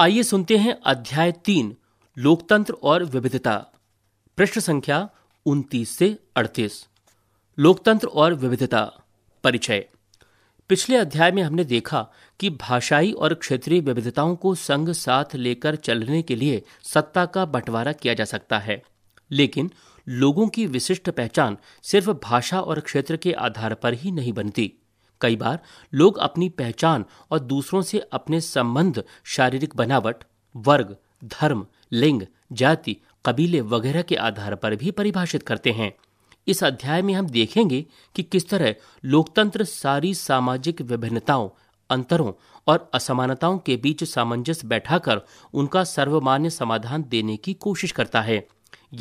आइए सुनते हैं अध्याय तीन लोकतंत्र और विविधता पृष्ठ संख्या उनतीस से अड़तीस लोकतंत्र और विविधता परिचय पिछले अध्याय में हमने देखा कि भाषाई और क्षेत्रीय विविधताओं को संग साथ लेकर चलने के लिए सत्ता का बंटवारा किया जा सकता है लेकिन लोगों की विशिष्ट पहचान सिर्फ भाषा और क्षेत्र के आधार पर ही नहीं बनती कई बार लोग अपनी पहचान और दूसरों से अपने संबंध शारीरिक बनावट वर्ग धर्म लिंग जाति कबीले वगैरह के आधार पर भी परिभाषित करते हैं इस अध्याय में हम देखेंगे कि किस तरह लोकतंत्र सारी सामाजिक विभिन्नताओं अंतरों और असमानताओं के बीच सामंजस्य बैठाकर उनका सर्वमान्य समाधान देने की कोशिश करता है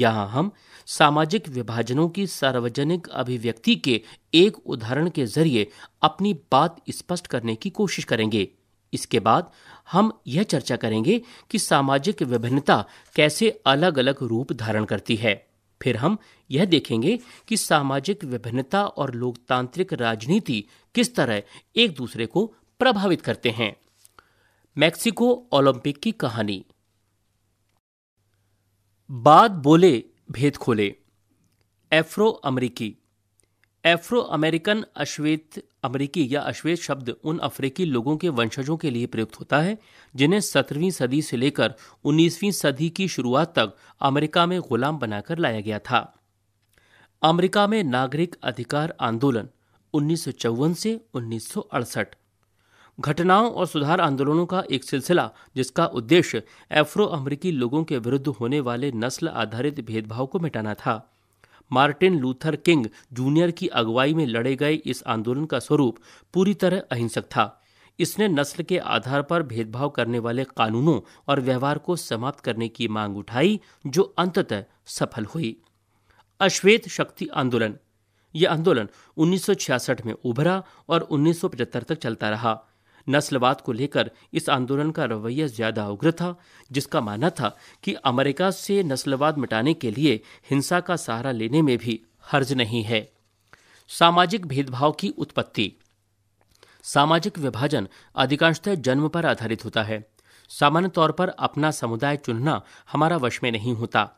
यहाँ हम सामाजिक विभाजनों की सार्वजनिक अभिव्यक्ति के एक उदाहरण के जरिए अपनी बात स्पष्ट करने की कोशिश करेंगे इसके बाद हम यह चर्चा करेंगे कि सामाजिक विभिन्नता कैसे अलग अलग रूप धारण करती है फिर हम यह देखेंगे कि सामाजिक विभिन्नता और लोकतांत्रिक राजनीति किस तरह एक दूसरे को प्रभावित करते हैं मैक्सिको ओलंपिक की कहानी बात बोले भेद खोले एफ्रो अमरीकी एफ्रो अमेरिकन अश्वेत अमरीकी या अश्वेत शब्द उन अफ्रीकी लोगों के वंशजों के लिए प्रयुक्त होता है जिन्हें सत्रहवीं सदी से लेकर 19वीं सदी की शुरुआत तक अमेरिका में गुलाम बनाकर लाया गया था अमेरिका में नागरिक अधिकार आंदोलन उन्नीस से उन्नीस घटनाओं और सुधार आंदोलनों का एक सिलसिला जिसका उद्देश्य एफ्रो अमरीकी लोगों के विरुद्ध होने वाले नस्ल आधारित भेदभाव को मिटाना था मार्टिन लूथर किंग जूनियर की अगुवाई में लड़े गए इस आंदोलन का स्वरूप पूरी तरह अहिंसक था इसने नस्ल के आधार पर भेदभाव करने वाले कानूनों और व्यवहार को समाप्त करने की मांग उठाई जो अंततः सफल हुई अश्वेत शक्ति आंदोलन यह आंदोलन 1966 में उभरा और 1975 तक चलता रहा नस्लवाद को लेकर इस आंदोलन का रवैया ज्यादा उग्र था जिसका मानना था कि अमेरिका से नस्लवाद मिटाने के लिए हिंसा का सहारा लेने में भी हर्ज नहीं है सामाजिक भेदभाव की उत्पत्ति सामाजिक विभाजन अधिकांशतः जन्म पर आधारित होता है सामान्य तौर पर अपना समुदाय चुनना हमारा वश में नहीं होता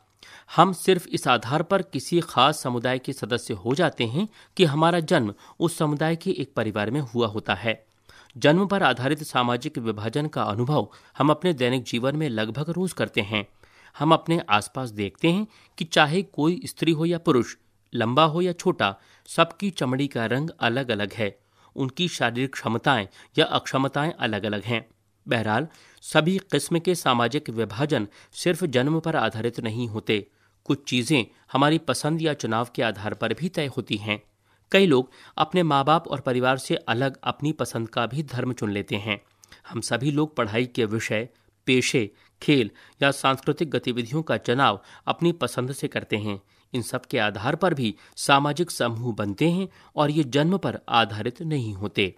हम सिर्फ इस आधार पर किसी खास समुदाय के सदस्य हो जाते हैं कि हमारा जन्म उस समुदाय के एक परिवार में हुआ होता है जन्म पर आधारित सामाजिक विभाजन का अनुभव हम अपने दैनिक जीवन में लगभग रोज करते हैं हम अपने आसपास देखते हैं कि चाहे कोई स्त्री हो या पुरुष लंबा हो या छोटा सबकी चमड़ी का रंग अलग अलग है उनकी शारीरिक क्षमताएं या अक्षमताएं अलग अलग हैं बहरहाल सभी किस्म के सामाजिक विभाजन सिर्फ जन्म पर आधारित नहीं होते कुछ चीज़ें हमारी पसंद या चुनाव के आधार पर भी तय होती हैं कई लोग अपने माँ बाप और परिवार से अलग अपनी पसंद का भी धर्म चुन लेते हैं हम सभी लोग पढ़ाई के विषय पेशे खेल या सांस्कृतिक गतिविधियों का चुनाव अपनी पसंद से करते हैं इन सब के आधार पर भी सामाजिक समूह बनते हैं और ये जन्म पर आधारित नहीं होते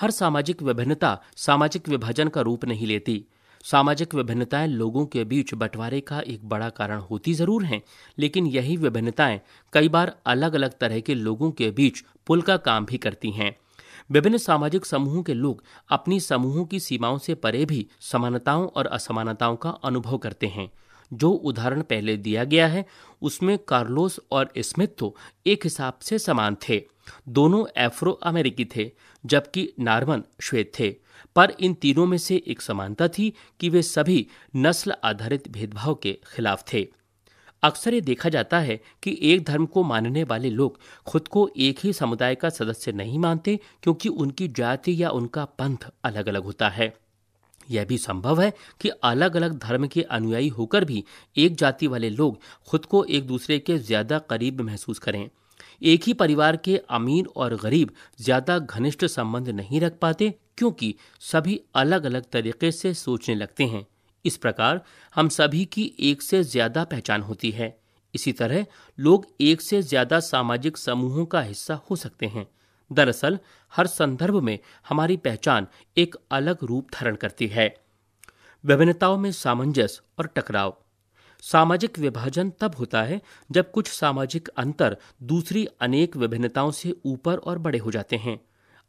हर सामाजिक विभिन्नता सामाजिक विभाजन का रूप नहीं लेती सामाजिक विभिन्नताएं लोगों के बीच बंटवारे का एक बड़ा कारण होती जरूर हैं लेकिन यही विभिन्नताएं कई बार अलग अलग तरह के लोगों के बीच पुल का काम भी करती हैं विभिन्न सामाजिक समूहों के लोग अपनी समूहों की सीमाओं से परे भी समानताओं और असमानताओं का अनुभव करते हैं जो उदाहरण पहले दिया गया है उसमें कार्लोस और स्मिथ तो एक हिसाब से समान थे दोनों एफ्रो अमेरिकी थे जबकि नार्मन श्वेत थे पर इन तीनों में से एक समानता थी कि वे सभी नस्ल आधारित भेदभाव के खिलाफ थे अक्सर ये देखा जाता है कि एक धर्म को मानने वाले लोग खुद को एक ही समुदाय का सदस्य नहीं मानते क्योंकि उनकी जाति या उनका पंथ अलग अलग होता है यह भी संभव है कि अलग अलग धर्म के अनुयायी होकर भी एक जाति वाले लोग खुद को एक दूसरे के ज्यादा करीब महसूस करें एक ही परिवार के अमीर और गरीब ज्यादा घनिष्ठ संबंध नहीं रख पाते क्योंकि सभी अलग अलग तरीके से सोचने लगते हैं इस प्रकार हम सभी की एक से ज्यादा पहचान होती है इसी तरह लोग एक से ज्यादा सामाजिक समूहों का हिस्सा हो सकते हैं दरअसल हर संदर्भ में हमारी पहचान एक अलग रूप धारण करती है विभिन्नताओं में सामंजस्य और टकराव सामाजिक विभाजन तब होता है जब कुछ सामाजिक अंतर दूसरी अनेक विभिन्नताओं से ऊपर और बड़े हो जाते हैं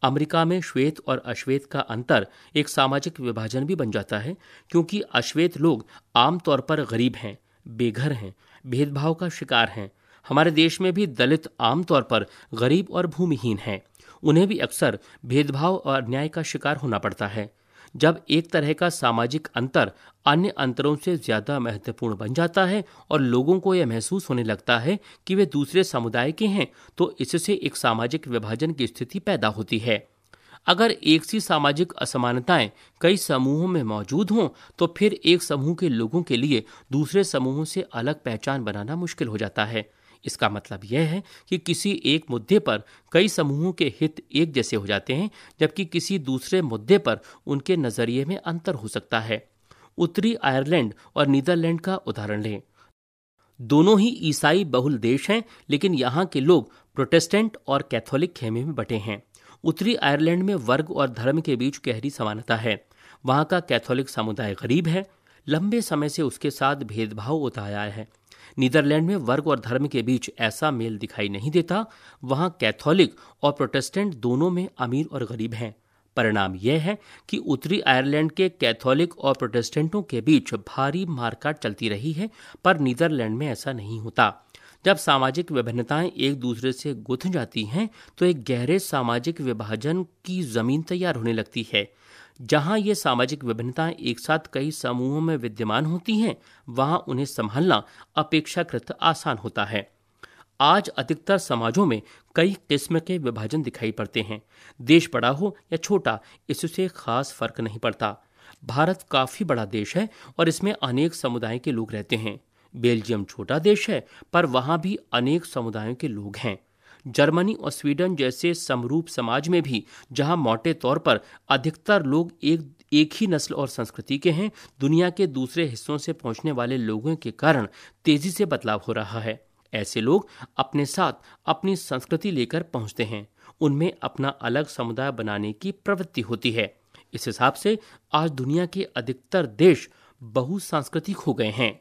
अमेरिका में श्वेत और अश्वेत का अंतर एक सामाजिक विभाजन भी बन जाता है क्योंकि अश्वेत लोग आमतौर पर गरीब हैं बेघर हैं भेदभाव का शिकार हैं हमारे देश में भी दलित आमतौर पर गरीब और भूमिहीन हैं उन्हें भी अक्सर भेदभाव और अन्याय का शिकार होना पड़ता है जब एक तरह का सामाजिक अंतर अन्य अंतरों से ज्यादा महत्वपूर्ण बन जाता है और लोगों को यह महसूस होने लगता है कि वे दूसरे समुदाय के हैं तो इससे एक सामाजिक विभाजन की स्थिति पैदा होती है अगर एक सी सामाजिक असमानताएं कई समूहों में मौजूद हों तो फिर एक समूह के लोगों के लिए दूसरे समूहों से अलग पहचान बनाना मुश्किल हो जाता है इसका मतलब यह है कि किसी एक मुद्दे पर कई समूहों के हित एक जैसे हो जाते हैं जबकि किसी दूसरे मुद्दे पर उनके नज़रिए में अंतर हो सकता है उत्तरी आयरलैंड और नीदरलैंड का उदाहरण लें दोनों ही ईसाई बहुल देश हैं लेकिन यहाँ के लोग प्रोटेस्टेंट और कैथोलिक खेमे में बटे हैं उत्तरी आयरलैंड में वर्ग और धर्म के बीच गहरी समानता है वहाँ का कैथोलिक समुदाय गरीब है लंबे समय से उसके साथ भेदभाव होता आया है नीदरलैंड में वर्ग और धर्म के बीच ऐसा मेल दिखाई नहीं देता वहां कैथोलिक और प्रोटेस्टेंट दोनों में अमीर और गरीब हैं परिणाम यह है कि उत्तरी आयरलैंड के कैथोलिक और प्रोटेस्टेंटों के बीच भारी मारकाट चलती रही है पर नीदरलैंड में ऐसा नहीं होता जब सामाजिक विभिन्नताएं एक दूसरे से गुथ जाती हैं तो एक गहरे सामाजिक विभाजन की जमीन तैयार होने लगती है जहां ये सामाजिक विभिन्नताएं एक साथ कई समूहों में विद्यमान होती हैं वहां उन्हें संभालना अपेक्षाकृत आसान होता है आज अधिकतर समाजों में कई किस्म के विभाजन दिखाई पड़ते हैं देश बड़ा हो या छोटा इससे खास फर्क नहीं पड़ता भारत काफी बड़ा देश है और इसमें अनेक समुदाय के लोग रहते हैं बेल्जियम छोटा देश है पर वहाँ भी अनेक समुदायों के लोग हैं जर्मनी और स्वीडन जैसे समरूप समाज में भी जहां मोटे तौर पर अधिकतर लोग एक एक ही नस्ल और संस्कृति के हैं दुनिया के दूसरे हिस्सों से पहुंचने वाले लोगों के कारण तेजी से बदलाव हो रहा है ऐसे लोग अपने साथ अपनी संस्कृति लेकर पहुंचते हैं उनमें अपना अलग समुदाय बनाने की प्रवृत्ति होती है इस हिसाब से आज दुनिया के अधिकतर देश बहु सांस्कृतिक हो गए हैं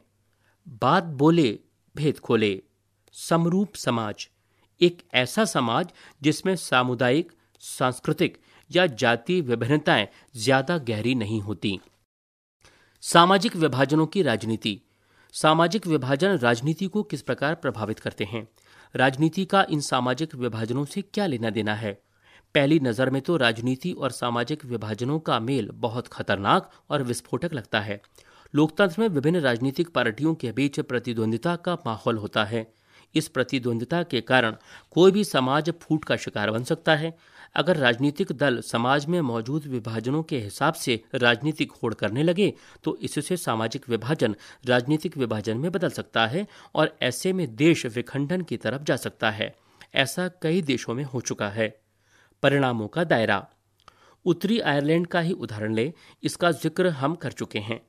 बात बोले भेद खोले समरूप समाज एक ऐसा समाज जिसमें सामुदायिक सांस्कृतिक या जातीय विभिन्नताएं ज्यादा गहरी नहीं होती सामाजिक विभाजनों की राजनीति सामाजिक विभाजन राजनीति को किस प्रकार प्रभावित करते हैं राजनीति का इन सामाजिक विभाजनों से क्या लेना देना है पहली नज़र में तो राजनीति और सामाजिक विभाजनों का मेल बहुत खतरनाक और विस्फोटक लगता है लोकतंत्र में विभिन्न राजनीतिक पार्टियों के बीच प्रतिद्वंदिता का माहौल होता है इस प्रतिद्वंदिता के कारण कोई भी समाज फूट का शिकार बन सकता है अगर राजनीतिक दल समाज में मौजूद विभाजनों के हिसाब से राजनीतिक होड़ करने लगे तो इससे सामाजिक विभाजन राजनीतिक विभाजन में बदल सकता है और ऐसे में देश विखंडन की तरफ जा सकता है ऐसा कई देशों में हो चुका है परिणामों का दायरा उत्तरी आयरलैंड का ही उदाहरण ले इसका जिक्र हम कर चुके हैं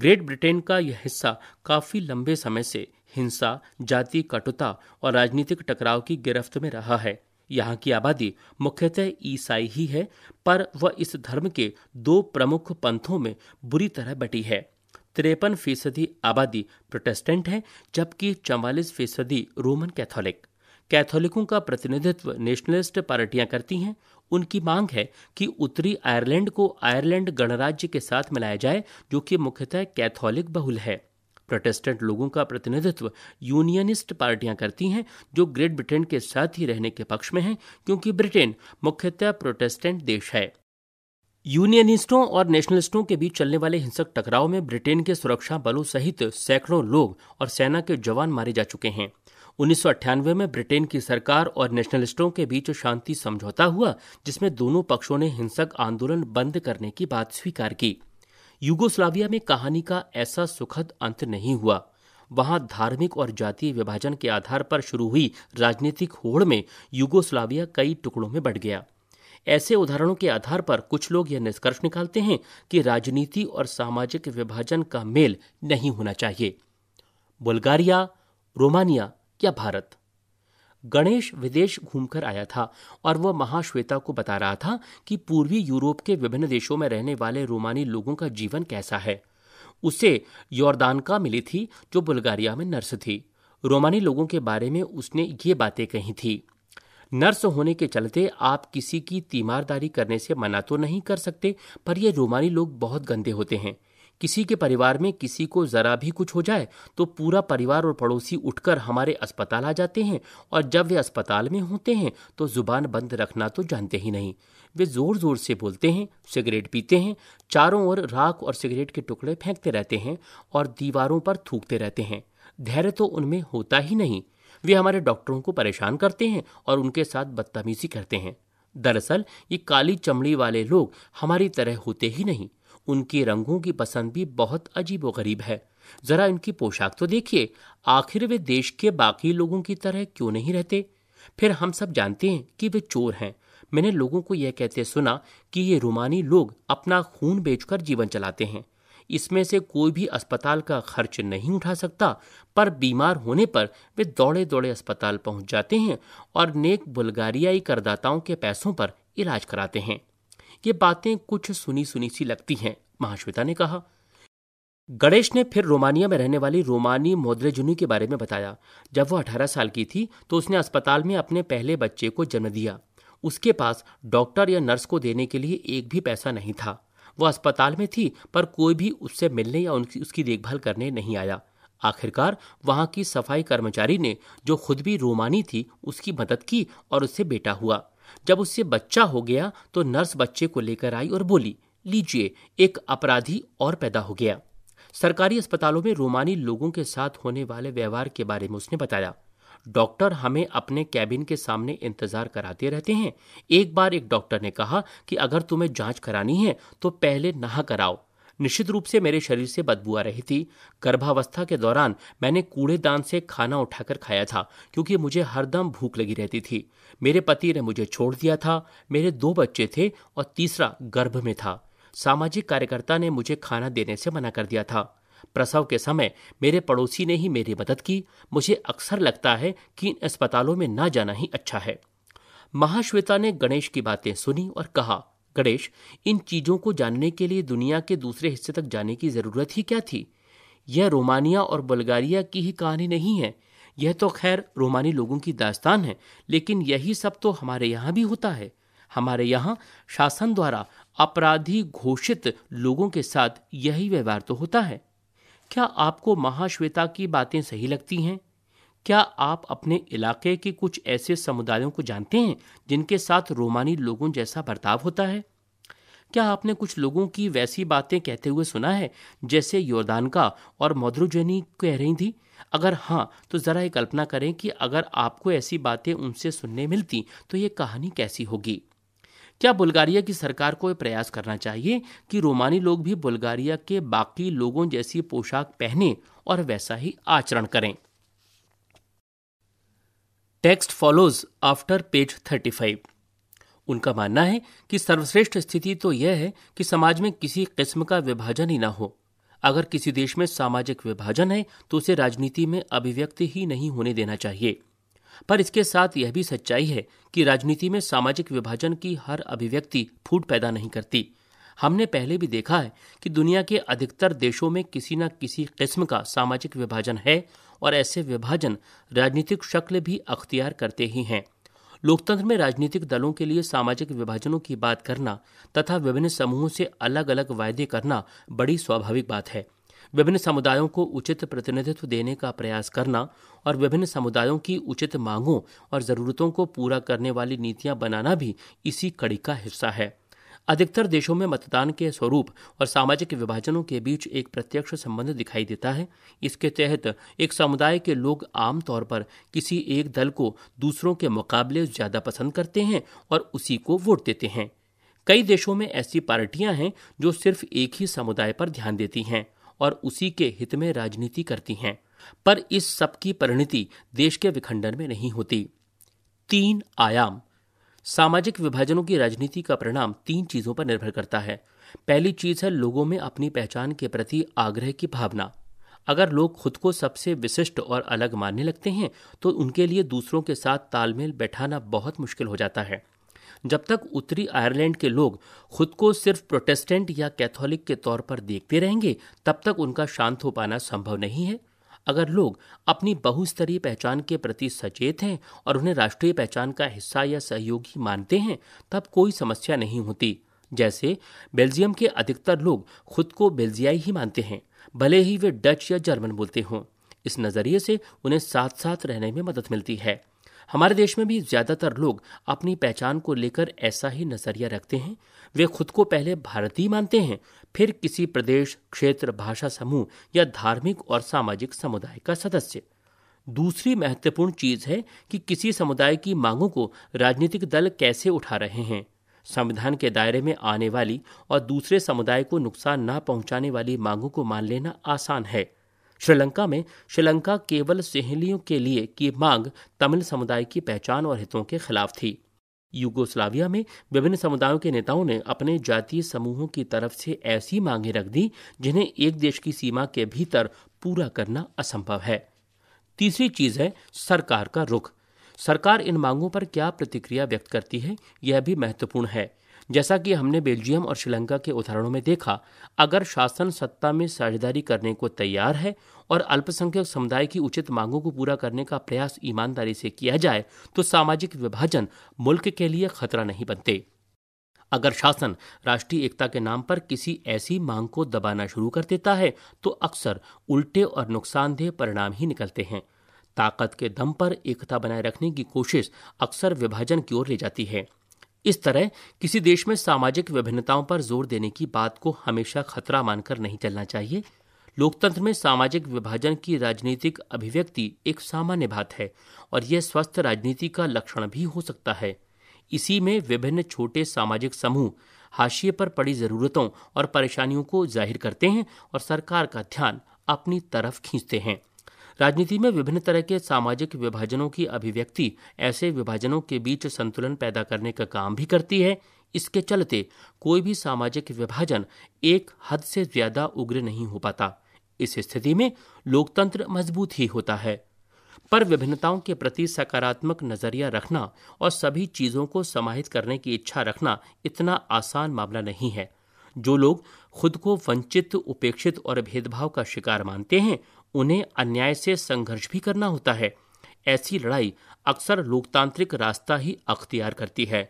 ग्रेट ब्रिटेन का यह हिस्सा काफी लंबे समय से हिंसा जाति कटुता और राजनीतिक टकराव की गिरफ्त में रहा है यहाँ की आबादी मुख्यतः ईसाई ही है पर वह इस धर्म के दो प्रमुख पंथों में बुरी तरह बटी है तिरपन फीसदी आबादी प्रोटेस्टेंट है जबकि चवालीस फीसदी रोमन कैथोलिक कैथोलिकों का प्रतिनिधित्व नेशनलिस्ट पार्टियां करती हैं उनकी मांग है कि उत्तरी आयरलैंड को आयरलैंड गणराज्य के साथ मिलाया जाए जो कि मुख्यतः कैथोलिक बहुल है प्रोटेस्टेंट लोगों का प्रतिनिधित्व यूनियनिस्ट पार्टियां करती हैं जो ग्रेट ब्रिटेन के साथ ही रहने के पक्ष में हैं क्योंकि ब्रिटेन मुख्यतः प्रोटेस्टेंट देश है यूनियनिस्टों और नेशनलिस्टों के बीच चलने वाले हिंसक टकराव में ब्रिटेन के सुरक्षा बलों सहित सैकड़ों लोग और सेना के जवान मारे जा चुके हैं उन्नीस में ब्रिटेन की सरकार और नेशनलिस्टों के बीच शांति समझौता हुआ जिसमें दोनों पक्षों ने हिंसक आंदोलन बंद करने की बात स्वीकार की युगोस्लाविया में कहानी का ऐसा सुखद अंत नहीं हुआ वहां धार्मिक और जातीय विभाजन के आधार पर शुरू हुई राजनीतिक होड़ में युगोस्लाविया कई टुकड़ों में बढ़ गया ऐसे उदाहरणों के आधार पर कुछ लोग यह निष्कर्ष निकालते हैं कि राजनीति और सामाजिक विभाजन का मेल नहीं होना चाहिए बुल्गारिया रोमानिया या भारत गणेश विदेश घूमकर आया था और वह महाश्वेता को बता रहा था कि पूर्वी यूरोप के विभिन्न देशों में रहने वाले रोमानी लोगों का जीवन कैसा है उसे योरदान का मिली थी जो बुल्गारिया में नर्स थी रोमानी लोगों के बारे में उसने ये बातें कही थी नर्स होने के चलते आप किसी की तीमारदारी करने से मना तो नहीं कर सकते पर ये रोमानी लोग बहुत गंदे होते हैं किसी के परिवार में किसी को ज़रा भी कुछ हो जाए तो पूरा परिवार और पड़ोसी उठकर हमारे अस्पताल आ जाते हैं और जब वे अस्पताल में होते हैं तो ज़ुबान बंद रखना तो जानते ही नहीं वे ज़ोर ज़ोर से बोलते हैं सिगरेट पीते हैं चारों ओर राख और सिगरेट के टुकड़े फेंकते रहते हैं और दीवारों पर थूकते रहते हैं धैर्य तो उनमें होता ही नहीं वे हमारे डॉक्टरों को परेशान करते हैं और उनके साथ बदतमीजी करते हैं दरअसल ये काली चमड़ी वाले लोग हमारी तरह होते ही नहीं उनके रंगों की पसंद भी बहुत अजीब व गरीब है जरा इनकी पोशाक तो देखिए आखिर वे देश के बाकी लोगों की तरह क्यों नहीं रहते फिर हम सब जानते हैं कि वे चोर हैं मैंने लोगों को यह कहते सुना कि ये रोमानी लोग अपना खून बेचकर जीवन चलाते हैं इसमें से कोई भी अस्पताल का खर्च नहीं उठा सकता पर बीमार होने पर वे दौड़े दौड़े अस्पताल पहुंच जाते हैं और नेक बुल्गारियाई करदाताओं के पैसों पर इलाज कराते हैं ये बातें कुछ सुनी सुनी सी लगती हैं महाश्वेता ने कहा गणेश ने फिर रोमानिया में रहने वाली रोमानी मोद्रेजुनी के बारे में बताया जब वह अठारह साल की थी तो उसने अस्पताल में अपने पहले बच्चे को जन्म दिया उसके पास डॉक्टर या नर्स को देने के लिए एक भी पैसा नहीं था वह अस्पताल में थी पर कोई भी उससे मिलने या उनकी उसकी देखभाल करने नहीं आया आखिरकार वहां की सफाई कर्मचारी ने जो खुद भी रोमानी थी उसकी मदद की और उससे बेटा हुआ जब उससे बच्चा हो गया तो नर्स बच्चे को लेकर आई और बोली लीजिए एक अपराधी और पैदा हो गया सरकारी अस्पतालों में रोमानी लोगों के साथ होने वाले व्यवहार के बारे में उसने बताया डॉक्टर हमें अपने कैबिन के सामने इंतजार कराते रहते हैं एक बार एक डॉक्टर ने कहा कि अगर तुम्हें जांच करानी है तो पहले नहा कराओ निश्चित रूप से मेरे शरीर से बदबू आ रही थी गर्भावस्था के दौरान मैंने कूड़ेदान से खाना उठाकर खाया था क्योंकि मुझे हरदम भूख लगी रहती थी मेरे पति ने मुझे छोड़ दिया था मेरे दो बच्चे थे और तीसरा गर्भ में था सामाजिक कार्यकर्ता ने मुझे खाना देने से मना कर दिया था प्रसव के समय मेरे पड़ोसी ने ही मेरी मदद की मुझे अक्सर लगता है कि इन अस्पतालों में ना जाना ही अच्छा है महाश्वेता ने गणेश की बातें सुनी और कहा गणेश इन चीजों को जानने के लिए दुनिया के दूसरे हिस्से तक जाने की जरूरत ही क्या थी यह रोमानिया और बल्गारिया की ही कहानी नहीं है यह तो खैर रोमानी लोगों की दास्तान है लेकिन यही सब तो हमारे यहाँ भी होता है हमारे यहाँ शासन द्वारा अपराधी घोषित लोगों के साथ यही व्यवहार तो होता है क्या आपको महाश्वेता की बातें सही लगती हैं क्या आप अपने इलाके के कुछ ऐसे समुदायों को जानते हैं जिनके साथ रोमानी लोगों जैसा बर्ताव होता है क्या आपने कुछ लोगों की वैसी बातें कहते हुए सुना है जैसे योदानका और मधुरजनी कह रही थी अगर हाँ तो ज़रा ये कल्पना करें कि अगर आपको ऐसी बातें उनसे सुनने मिलती तो ये कहानी कैसी होगी क्या बुल्गारिया की सरकार को यह प्रयास करना चाहिए कि रोमानी लोग भी बुल्गारिया के बाकी लोगों जैसी पोशाक पहने और वैसा ही आचरण करें text follows after page thirty five उनका मानना है कि सर्वश्रेष्ठ स्थिति तो यह है कि समाज में किसी किस्म का विभाजन ही ना हो अगर किसी देश में सामाजिक विभाजन है तो उसे राजनीति में अभिव्यक्ति ही नहीं होने देना चाहिए पर इसके साथ यह भी सच्चाई है कि राजनीति में सामाजिक विभाजन की हर अभिव्यक्ति फूट पैदा नहीं करती हमने पहले भी देखा है कि दुनिया के अधिकतर देशों में किसी न किसी किस्म का सामाजिक विभाजन है और ऐसे विभाजन राजनीतिक शक्ल भी अख्तियार करते ही हैं लोकतंत्र में राजनीतिक दलों के लिए सामाजिक विभाजनों की बात करना तथा विभिन्न समूहों से अलग अलग वायदे करना बड़ी स्वाभाविक बात है विभिन्न समुदायों को उचित प्रतिनिधित्व देने का प्रयास करना और विभिन्न समुदायों की उचित मांगों और जरूरतों को पूरा करने वाली नीतियां बनाना भी इसी कड़ी का हिस्सा है अधिकतर देशों में मतदान के स्वरूप और सामाजिक विभाजनों के बीच एक प्रत्यक्ष संबंध दिखाई देता है इसके तहत एक समुदाय के लोग आमतौर पर किसी एक दल को दूसरों के मुकाबले ज्यादा पसंद करते हैं और उसी को वोट देते हैं कई देशों में ऐसी पार्टियां हैं जो सिर्फ एक ही समुदाय पर ध्यान देती हैं और उसी के हित में राजनीति करती हैं पर इस सबकी परिणति देश के विखंडन में नहीं होती तीन आयाम सामाजिक विभाजनों की राजनीति का परिणाम तीन चीजों पर निर्भर करता है पहली चीज है लोगों में अपनी पहचान के प्रति आग्रह की भावना अगर लोग खुद को सबसे विशिष्ट और अलग मानने लगते हैं तो उनके लिए दूसरों के साथ तालमेल बैठाना बहुत मुश्किल हो जाता है जब तक उत्तरी आयरलैंड के लोग खुद को सिर्फ प्रोटेस्टेंट या कैथोलिक के तौर पर देखते रहेंगे तब तक उनका शांत हो पाना संभव नहीं है अगर लोग अपनी बहुस्तरीय पहचान के प्रति सचेत हैं और उन्हें राष्ट्रीय पहचान का हिस्सा या सहयोगी मानते हैं तब कोई समस्या नहीं होती जैसे बेल्जियम के अधिकतर लोग खुद को बेल्जियाई ही मानते हैं भले ही वे डच या जर्मन बोलते हों इस नज़रिए से उन्हें साथ साथ रहने में मदद मिलती है हमारे देश में भी ज्यादातर लोग अपनी पहचान को लेकर ऐसा ही नजरिया रखते हैं वे खुद को पहले भारतीय मानते हैं फिर किसी प्रदेश क्षेत्र भाषा समूह या धार्मिक और सामाजिक समुदाय का सदस्य दूसरी महत्वपूर्ण चीज है कि किसी समुदाय की मांगों को राजनीतिक दल कैसे उठा रहे हैं संविधान के दायरे में आने वाली और दूसरे समुदाय को नुकसान न पहुंचाने वाली मांगों को मान लेना आसान है श्रीलंका में श्रीलंका केवल सहेलियों के लिए की मांग तमिल समुदाय की पहचान और हितों के खिलाफ थी यूगोस्लाविया में विभिन्न समुदायों के नेताओं ने अपने जातीय समूहों की तरफ से ऐसी मांगें रख दी जिन्हें एक देश की सीमा के भीतर पूरा करना असंभव है तीसरी चीज है सरकार का रुख सरकार इन मांगों पर क्या प्रतिक्रिया व्यक्त करती है यह भी महत्वपूर्ण है जैसा कि हमने बेल्जियम और श्रीलंका के उदाहरणों में देखा अगर शासन सत्ता में साझेदारी करने को तैयार है और अल्पसंख्यक समुदाय की उचित मांगों को पूरा करने का प्रयास ईमानदारी से किया जाए तो सामाजिक विभाजन मुल्क के लिए खतरा नहीं बनते अगर शासन राष्ट्रीय एकता के नाम पर किसी ऐसी मांग को दबाना शुरू कर देता है तो अक्सर उल्टे और नुकसानदेह परिणाम ही निकलते हैं ताकत के दम पर एकता बनाए रखने की कोशिश अक्सर विभाजन की ओर ले जाती है इस तरह किसी देश में सामाजिक विभिन्नताओं पर जोर देने की बात को हमेशा खतरा मानकर नहीं चलना चाहिए लोकतंत्र में सामाजिक विभाजन की राजनीतिक अभिव्यक्ति एक सामान्य बात है और यह स्वस्थ राजनीति का लक्षण भी हो सकता है इसी में विभिन्न छोटे सामाजिक समूह हाशिए पर पड़ी जरूरतों और परेशानियों को जाहिर करते हैं और सरकार का ध्यान अपनी तरफ खींचते हैं राजनीति में विभिन्न तरह के सामाजिक विभाजनों की अभिव्यक्ति ऐसे विभाजनों के बीच संतुलन पैदा करने का काम भी करती है इसके चलते कोई भी सामाजिक विभाजन एक हद से ज्यादा उग्र नहीं हो पाता इस स्थिति में लोकतंत्र मजबूत ही होता है पर विभिन्नताओं के प्रति सकारात्मक नजरिया रखना और सभी चीजों को समाहित करने की इच्छा रखना इतना आसान मामला नहीं है जो लोग खुद को वंचित उपेक्षित और भेदभाव का शिकार मानते हैं उन्हें अन्याय से संघर्ष भी करना होता है ऐसी लड़ाई अक्सर लोकतांत्रिक रास्ता ही अख्तियार करती है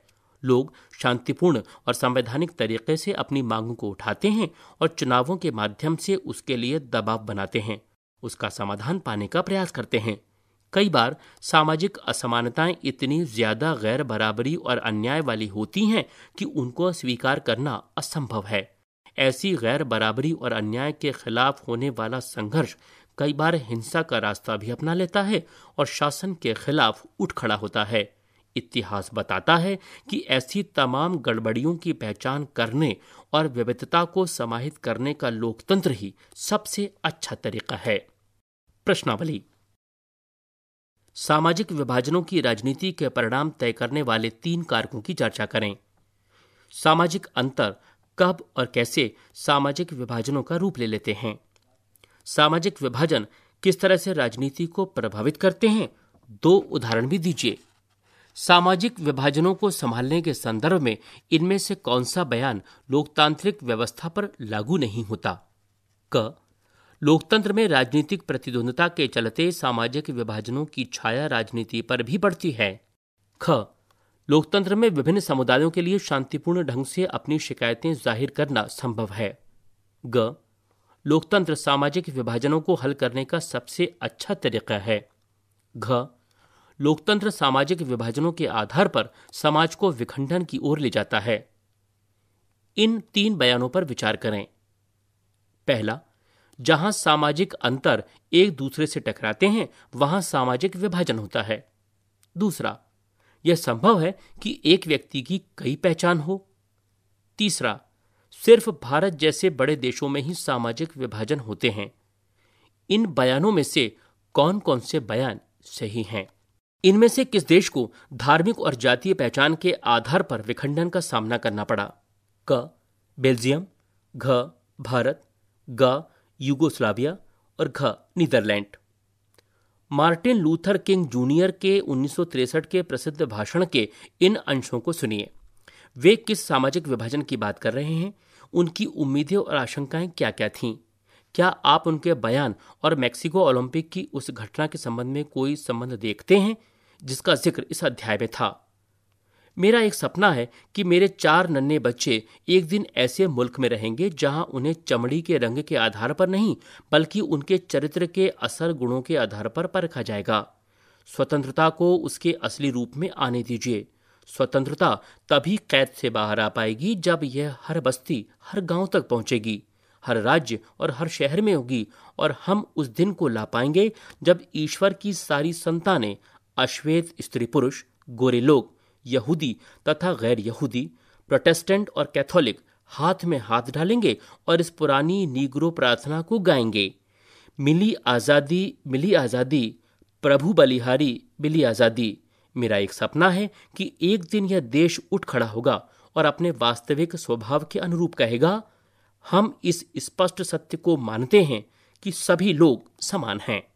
लोग शांतिपूर्ण और संवैधानिक तरीके से अपनी मांगों को उठाते हैं और चुनावों के माध्यम से उसके लिए दबाव बनाते हैं उसका समाधान पाने का प्रयास करते हैं कई बार सामाजिक असमानताएं इतनी ज्यादा गैर बराबरी और अन्याय वाली होती हैं कि उनको स्वीकार करना असंभव है ऐसी गैर बराबरी और अन्याय के खिलाफ होने वाला संघर्ष कई बार हिंसा का रास्ता भी अपना लेता है और शासन के खिलाफ उठ खड़ा होता है इतिहास बताता है कि ऐसी तमाम गड़बड़ियों की पहचान करने और विविधता को समाहित करने का लोकतंत्र ही सबसे अच्छा तरीका है प्रश्नावली सामाजिक विभाजनों की राजनीति के परिणाम तय करने वाले तीन कारकों की चर्चा करें सामाजिक अंतर कब और कैसे सामाजिक विभाजनों का रूप ले लेते हैं सामाजिक विभाजन किस तरह से राजनीति को प्रभावित करते हैं दो उदाहरण भी दीजिए सामाजिक विभाजनों को संभालने के संदर्भ में इनमें से कौन सा बयान लोकतांत्रिक व्यवस्था पर लागू नहीं होता क लोकतंत्र में राजनीतिक प्रतिद्वंदता के चलते सामाजिक विभाजनों की छाया राजनीति पर भी पड़ती है ख लोकतंत्र में विभिन्न समुदायों के लिए शांतिपूर्ण ढंग से अपनी शिकायतें जाहिर करना संभव है ग लोकतंत्र सामाजिक विभाजनों को हल करने का सबसे अच्छा तरीका है घ लोकतंत्र सामाजिक विभाजनों के आधार पर समाज को विखंडन की ओर ले जाता है इन तीन बयानों पर विचार करें पहला जहां सामाजिक अंतर एक दूसरे से टकराते हैं वहां सामाजिक विभाजन होता है दूसरा यह संभव है कि एक व्यक्ति की कई पहचान हो तीसरा सिर्फ भारत जैसे बड़े देशों में ही सामाजिक विभाजन होते हैं इन बयानों में से कौन कौन से बयान सही हैं इनमें से किस देश को धार्मिक और जातीय पहचान के आधार पर विखंडन का सामना करना पड़ा क बेल्जियम घ भारत ग यूगोस्लाविया और घ Netherlands Martin Luther King junior के उन्नीस के प्रसिद्ध भाषण के इन अंशों को सुनिए वे किस सामाजिक विभाजन की बात कर रहे हैं उनकी उम्मीदें और आशंकाएं क्या क्या थीं क्या आप उनके बयान और मैक्सिको ओलंपिक की उस घटना के संबंध में कोई संबंध देखते हैं जिसका जिक्र इस अध्याय में था मेरा एक सपना है कि मेरे चार नन्हे बच्चे एक दिन ऐसे मुल्क में रहेंगे जहां उन्हें चमड़ी के रंग के आधार पर नहीं बल्कि उनके चरित्र के असर गुणों के आधार पर परखा जाएगा स्वतंत्रता को उसके असली रूप में आने दीजिए स्वतंत्रता तभी कैद से बाहर आ पाएगी जब यह हर बस्ती हर गांव तक पहुंचेगी हर राज्य और हर शहर में होगी और हम उस दिन को ला पाएंगे जब ईश्वर की सारी संतानें अश्वेत स्त्री पुरुष गोरे लोग यहूदी तथा गैर यहूदी प्रोटेस्टेंट और कैथोलिक हाथ में हाथ डालेंगे और इस पुरानी नीग्रो प्रार्थना को गाएंगे मिली आज़ादी मिली आज़ादी प्रभु बलिहारी मिली आज़ादी मेरा एक सपना है कि एक दिन यह देश उठ खड़ा होगा और अपने वास्तविक स्वभाव के अनुरूप कहेगा हम इस स्पष्ट सत्य को मानते हैं कि सभी लोग समान हैं